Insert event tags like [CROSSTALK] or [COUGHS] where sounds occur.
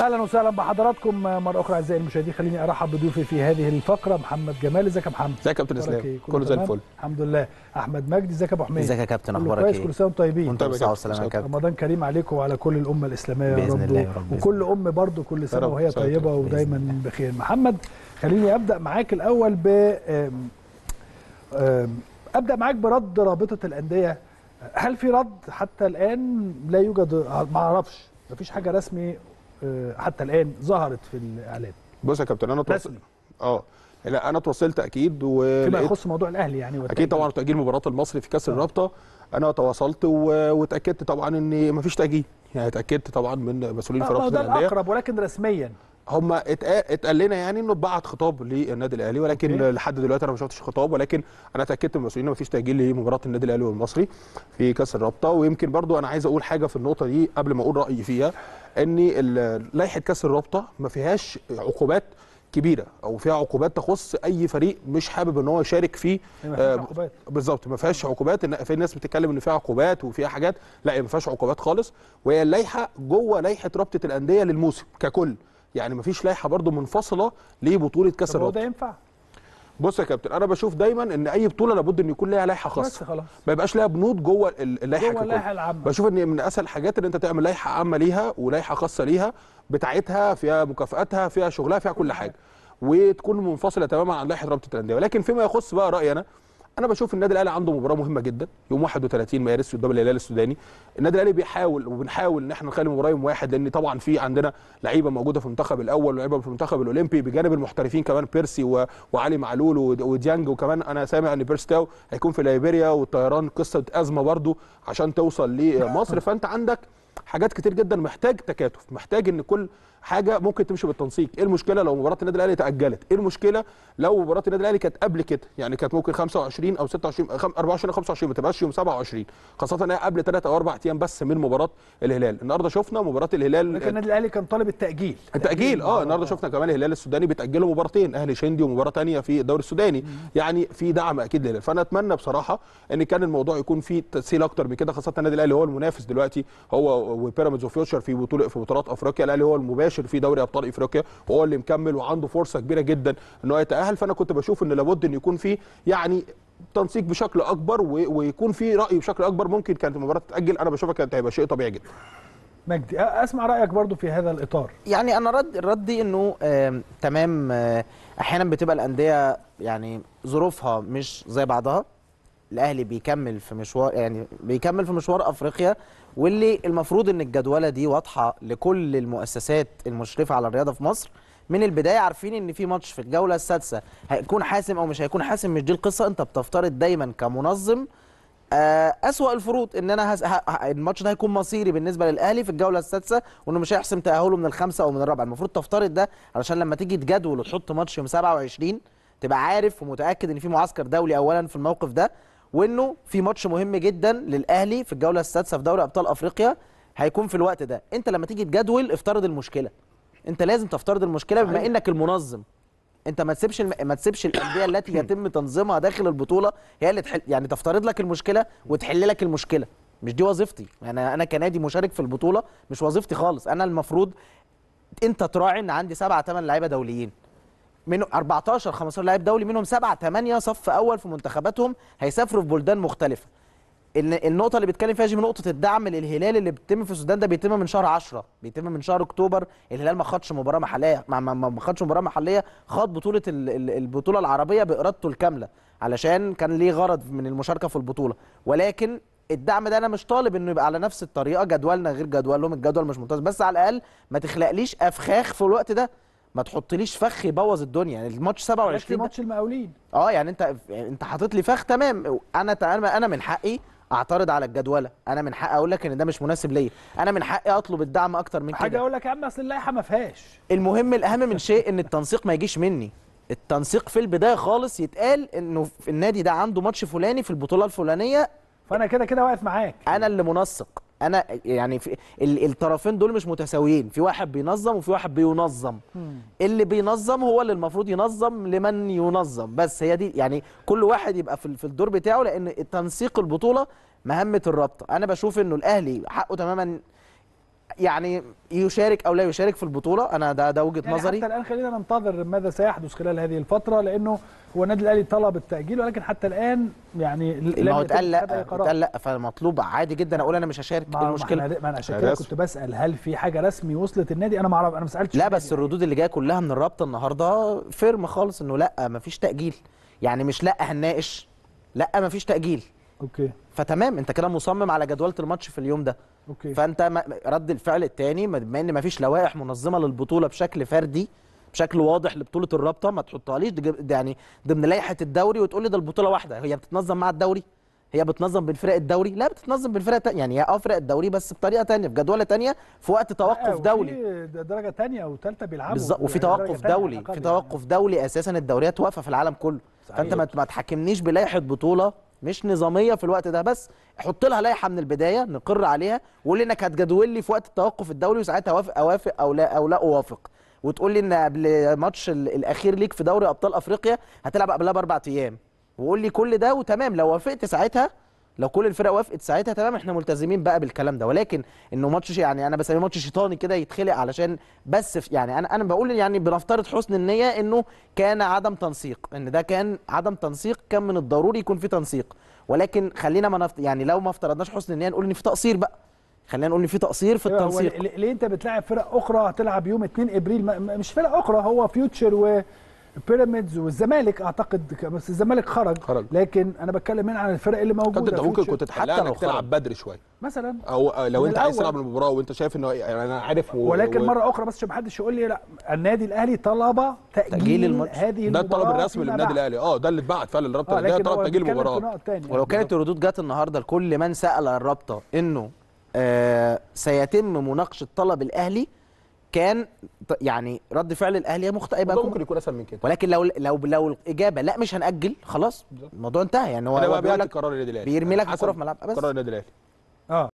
اهلا وسهلا بحضراتكم مره اخرى اعزائي المشاهدين خليني ارحب بضيوفي في هذه الفقره محمد جمال ازيك يا محمد ازيك يا كابتن اسلام إيه؟ كله زي الفل الحمد لله احمد مجدي ازيك يا ابو حميد ازيك يا كابتن اخبارك ايه كل سنه وانتم طيبين وانتم بصحه وسلامه يا كابتن رمضان كريم عليكم وعلى كل الامه الاسلاميه يا رب, الله وكل ام برده كل سنه وهي طيبه ودايما بخير محمد خليني ابدا معاك الاول ب ابدا معاك برد رابطه الانديه هل في رد حتى الان لا يوجد ما اعرفش مفيش حاجه رسمي آه، حتى الان ظهرت في الاعلام بص يا كابتن انا اتواصل اه لا انا اتواصلت اكيد و فيما يخص موضوع الاهلي يعني وتأجيل. اكيد طبعا تاجيل مباراه المصري في كاس آه. الرابطه انا تواصلت و... واتاكدت طبعا ان مفيش تاجيل يعني اتاكدت طبعا من مسؤولين في رابطه الانديه ده الاقرب ولكن رسميا هم اتقال لنا يعني انه اتبعت خطاب للنادي الاهلي ولكن أوكي. لحد دلوقتي انا ما شفتش خطاب ولكن انا اتاكدت من المسؤولين ما فيش تاجيل لمباراه النادي الاهلي والمصري في كاس الرابطه ويمكن برضو انا عايز اقول حاجه في النقطه دي قبل ما اقول رايي فيها ان لائحه كاس الرابطه ما فيهاش عقوبات كبيره او فيها عقوبات تخص اي فريق مش حابب ان هو يشارك في آه، بالظبط ما فيهاش عقوبات ان في ناس بتتكلم ان فيها عقوبات وفيها حاجات لا ما فيهاش عقوبات خالص وهي اللائحه جوه لائحه رابطه الانديه للموسم ككل يعني مفيش لائحه برضو منفصله لبطوله كاس الرابطه ده ينفع بص يا كابتن انا بشوف دايما ان اي بطوله لابد ان يكون ليها لائحه خاصه بس خلاص ما يبقاش ليها بنود جوه اللائحه جوه اللائحه العامه بشوف ان من اسهل الحاجات ان انت تعمل لائحه عامه ليها ولائحه خاصه ليها بتاعتها فيها مكافاتها فيها شغلها فيها كل حاجه وتكون منفصله تماما عن لائحه رابطه الانديه ولكن فيما يخص بقى رايي انا انا بشوف النادي الاهلي عنده مباراه مهمه جدا يوم 31 مارس قدام الهلال السوداني النادي الاهلي بيحاول وبنحاول ان احنا نخلي المباراه يوم واحد لان طبعا في عندنا لعيبه موجوده في المنتخب الاول ولعيبه في المنتخب الاولمبي بجانب المحترفين كمان بيرسي و... وعلي معلول وديانج وكمان انا سامع ان بيرستاو هيكون في ليبيريا والطيران قصه ازمه برده عشان توصل لمصر فانت عندك حاجات كتير جدا محتاج تكاتف محتاج ان كل حاجه ممكن تمشي بالتنسيق ايه المشكله لو مباراه النادي الاهلي تاجلت ايه المشكله لو مباراه النادي الاهلي كانت قبل كده يعني كانت ممكن 25 او 26 24 او 25 ما تبقاش يوم 27 خاصه انها قبل 3 او 4 ايام بس من مباراه الهلال النهارده شفنا مباراه الهلال لكن النادي الاهلي كان طالب التاجيل التاجيل اه النهارده شفنا كمان الهلال السوداني بتاجله مباراتين اهلي شندي ومباراه ثانيه في الدوري السوداني يعني في دعم اكيد للهلال فانا اتمنى بصراحه ان كان الموضوع يكون فيه تسهيل اكتر من كده خاصه النادي الاهلي هو المنافس دلوقتي هو وبيراميدز وفيوتشر في بطوله في بطولات افريقيا الاهلي هو المباشر في دوري ابطال افريقيا وهو اللي مكمل وعنده فرصه كبيره جدا ان هو يتاهل فانا كنت بشوف ان لابد ان يكون في يعني تنسيق بشكل اكبر ويكون في راي بشكل اكبر ممكن كانت المباراه تتاجل انا بشوفها كانت هيبقى شيء طبيعي جدا مجدي اسمع رايك برضو في هذا الاطار يعني انا رد ردي انه تمام آه، احيانا بتبقى الانديه يعني ظروفها مش زي بعضها الاهلي بيكمل في مشوار يعني بيكمل في مشوار افريقيا واللي المفروض ان الجدوله دي واضحه لكل المؤسسات المشرفه على الرياضه في مصر من البدايه عارفين ان في ماتش في الجوله السادسه هيكون حاسم او مش هيكون حاسم مش دي القصه انت بتفترض دايما كمنظم آه، أسوأ الفروض ان انا هس... ه... الماتش ده هيكون مصيري بالنسبه للاهلي في الجوله السادسه وانه مش هيحسم تاهله من الخمسه او من الرابعه المفروض تفترض ده علشان لما تيجي تجدول وتحط ماتش يوم 27 تبقى عارف ومتاكد ان في معسكر دولي اولا في الموقف ده وانه في ماتش مهم جدا للاهلي في الجوله السادسه في دوري ابطال افريقيا هيكون في الوقت ده انت لما تيجي تجدول افترض المشكله انت لازم تفترض المشكله بما انك المنظم انت ما تسيبش الم... ما تسيبش الانديه التي [COUGHS] يتم تنظيمها داخل البطوله هي اللي تحل يعني تفترض لك المشكله وتحل لك المشكله مش دي وظيفتي انا انا كنادي مشارك في البطوله مش وظيفتي خالص انا المفروض انت تراعي ان عندي سبعة ثمان لعيبه دوليين منه 14 15 لاعب دولي منهم 7 8 صف اول في منتخباتهم هيسافروا في بلدان مختلفه النقطه اللي بيتكلم فيها جيمي نقطه الدعم للهلال اللي بيتم في السودان ده بيتم من شهر 10 بيتم من شهر اكتوبر الهلال ما خدش مباراه محليه ما, ما, ما خدش مباراه محليه خد بطوله البطوله العربيه بارادته الكامله علشان كان ليه غرض من المشاركه في البطوله ولكن الدعم ده انا مش طالب انه يبقى على نفس الطريقه جدولنا غير جدولهم الجدول مش ممتاز بس على الاقل ما تخلقليش افخاخ في الوقت ده ما تحطليش فخ يبوظ الدنيا يعني الماتش 27 ماتش المقاولين اه يعني انت انت حاطط لي فخ تمام انا انا من حقي اعترض على الجدوله انا من حقي اقول لك ان ده مش مناسب ليا انا من حقي اطلب الدعم اكتر من كده حاجه اقول لك يا عم اصل اللائحه ما فيهاش المهم الاهم من شيء ان التنسيق ما يجيش مني التنسيق في البدايه خالص يتقال انه النادي ده عنده ماتش فلاني في البطوله الفلانيه فانا كده كده واقف معاك انا اللي منسق انا يعني في الطرفين دول مش متساويين في واحد بينظم وفي واحد بينظم اللي بينظم هو اللي المفروض ينظم لمن ينظم بس هي دي يعني كل واحد يبقى في الدور بتاعه لان تنسيق البطوله مهمه الرابطه انا بشوف انه الاهلي حقه تماما يعني يشارك او لا يشارك في البطوله انا ده ده وجهه يعني نظري حتى الان خلينا ننتظر ماذا سيحدث خلال هذه الفتره لانه هو النادي الاهلي طلب التاجيل ولكن حتى الان يعني ما هو اتقال لا اتقال لا فمطلوب عادي جدا اقول انا مش هشارك ما المشكله ما انا عشان كده كنت بسال هل في حاجه رسمي وصلت النادي انا ما اعرف انا ما سالتش لا بس يعني. الردود اللي جايه كلها من الرابطه النهارده فيرم خالص انه لا ما فيش تاجيل يعني مش لا هنناقش لا ما فيش تاجيل اوكي فتمام انت كده مصمم على جدوله الماتش في اليوم ده أوكي. فانت رد الفعل الثاني بما ان ما فيش لوائح منظمه للبطوله بشكل فردي بشكل واضح لبطوله الرابطه ما تحطهاليش يعني ضمن لائحه الدوري وتقول لي ده البطوله واحده هي بتتنظم مع الدوري هي بتنظم بين فرق الدوري لا بتتنظم بين فرق تانية. يعني هي اه فرق الدوري بس بطريقه تانية في جدوله تانية في وقت توقف دولي درجه تانية ثالثه بيلعبوا بالظبط وفي توقف دولي في يعني. توقف دولي اساسا الدوريات واقفه في العالم كله صحيح. فانت ما تحاكمنيش بلائحه بطوله مش نظاميه في الوقت ده بس حط لها لائحه من البدايه نقر عليها وقول لي انك هتجدول لي في وقت التوقف الدولي وساعتها اوافق اوافق او لا او لا اوافق وتقول لي ان قبل ماتش الاخير ليك في دوري ابطال افريقيا هتلعب قبلها باربع ايام وقول لي كل ده وتمام لو وافقت ساعتها لو كل الفرق وافقت ساعتها تمام احنا ملتزمين بقى بالكلام ده ولكن انه ماتش يعني انا بسميه ماتش شيطاني كده يتخلق علشان بس يعني انا انا بقول يعني بنفترض حسن النيه انه كان عدم تنسيق ان ده كان عدم تنسيق كان من الضروري يكون في تنسيق ولكن خلينا ما نفت... يعني لو ما افترضناش حسن النيه نقول ان في تقصير بقى خلينا نقول ان في تقصير في أيوة، التنسيق ليه انت بتلاعب فرق اخرى هتلعب يوم 2 ابريل مش فرق اخرى هو فيوتشر و بيراميدز والزمالك اعتقد بس الزمالك خرج, خرج. لكن انا بتكلم هنا عن الفرق اللي موجوده كنت انت ممكن كنت حتى لو تلعب بدري شويه مثلا او لو انت عايز تلعب المباراه وانت شايف انه يعني انا عارف و... ولكن و... مره اخرى بس عشان ما حدش يقول لي لا النادي الاهلي طلب تاجيل, تأجيل الماتش هذه ده الطلب الرسمي للنادي الاهلي اه ده اللي اتبعت فعلا للرابطه آه طلب تاجيل المباراه ولو كانت الردود جت النهارده لكل من سال الرابطه انه آه سيتم مناقشه طلب الاهلي كان يعني رد فعل الاهلي مخت... يبقى ممكن يكون اسهل من كده ولكن لو لو لو الاجابه لا مش هنأجل خلاص الموضوع انتهى يعني هو بيقول لك قرار النادي الاهلي بيرمي لك الكره في ملعبها بس قرار النادي الاهلي اه